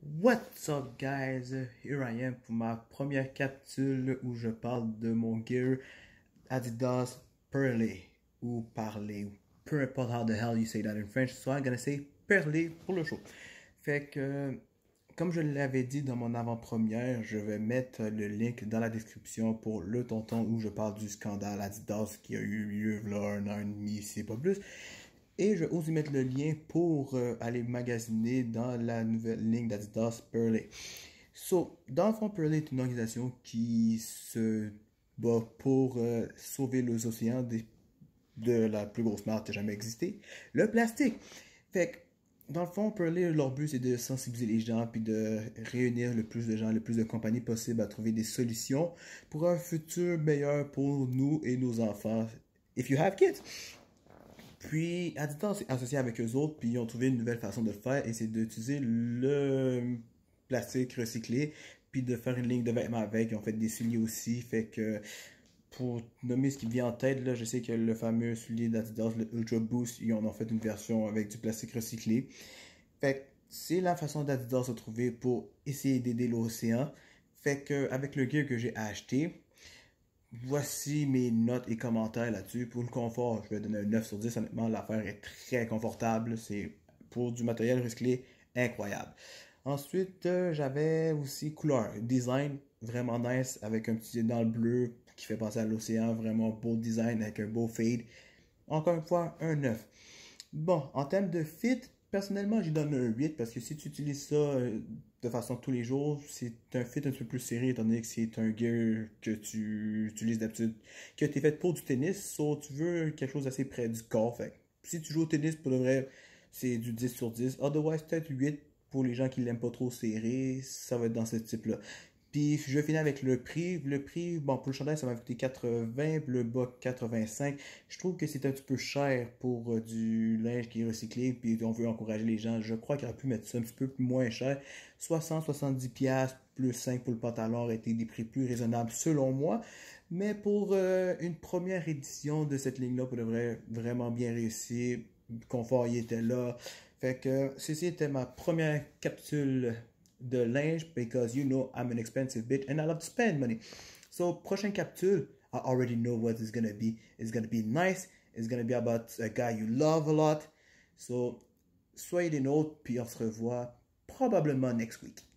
What's up guys, here I am pour ma première capsule où je parle de mon gear Adidas Perlé ou parler, peu importe how the hell you say that in French, so I'm gonna say Perlé pour le show. Fait que, comme je l'avais dit dans mon avant-première, je vais mettre le link dans la description pour le tonton où je parle du scandale Adidas qui a eu lieu là un an et demi, c'est pas plus. Et je vais mettre le lien pour euh, aller magasiner dans la nouvelle ligne d'Adidas Pearly. So, dans le fond, Pearly est une organisation qui se bat pour euh, sauver les océans de la plus grosse merde qui a jamais existé, le plastique. Fait dans le fond, Pearly, leur but, c'est de sensibiliser les gens, puis de réunir le plus de gens, le plus de compagnies possible à trouver des solutions pour un futur meilleur pour nous et nos enfants, if you have kids. Puis, Adidas s'est associé avec eux autres, puis ils ont trouvé une nouvelle façon de le faire, et c'est d'utiliser le plastique recyclé, puis de faire une ligne de vêtements avec. Ils ont fait des souliers aussi, fait que pour nommer ce qui vient en tête, là, je sais que le fameux soulier d'Adidas, le Ultra Boost, ils en ont fait une version avec du plastique recyclé. Fait que c'est la façon d'Adidas de trouver pour essayer d'aider l'océan. Fait que avec le gear que j'ai acheté, voici mes notes et commentaires là-dessus. Pour le confort, je vais donner un 9 sur 10. Honnêtement, l'affaire est très confortable. C'est pour du matériel recyclé incroyable. Ensuite, euh, j'avais aussi couleur, design vraiment nice avec un petit dans le bleu qui fait penser à l'océan, vraiment beau design avec un beau fade. Encore une fois, un 9. Bon, en termes de fit, personnellement, j'y donne un 8 parce que si tu utilises ça euh, de façon tous les jours, c'est un fit un peu plus serré étant donné que c'est un gear que tu utilises d'habitude, que tu es fait pour du tennis, soit tu veux quelque chose assez près du corps. Fait. Si tu joues au tennis, pour le vrai, c'est du 10 sur 10. Otherwise, peut-être 8 pour les gens qui l'aiment pas trop serré, ça va être dans ce type-là. Puis je finis avec le prix. Le prix, bon, pour le chandail, ça m'a coûté 80, le bas 85. Je trouve que c'est un petit peu cher pour euh, du linge qui est recyclé, puis on veut encourager les gens. Je crois qu'il aurait pu mettre ça un petit peu moins cher. 60, 70 plus 5 pour le pantalon aurait été des prix plus raisonnables selon moi. Mais pour euh, une première édition de cette ligne-là, vous devrait vraiment bien réussir. Le confort, il était là. Fait que ceci était ma première capsule the linge because you know I'm an expensive bitch and I love to spend money. So prochain capsule, I already know what it's gonna be. It's gonna be nice. It's gonna be about a guy you love a lot. So soyez des nôtres puis on se revoit probablement next week.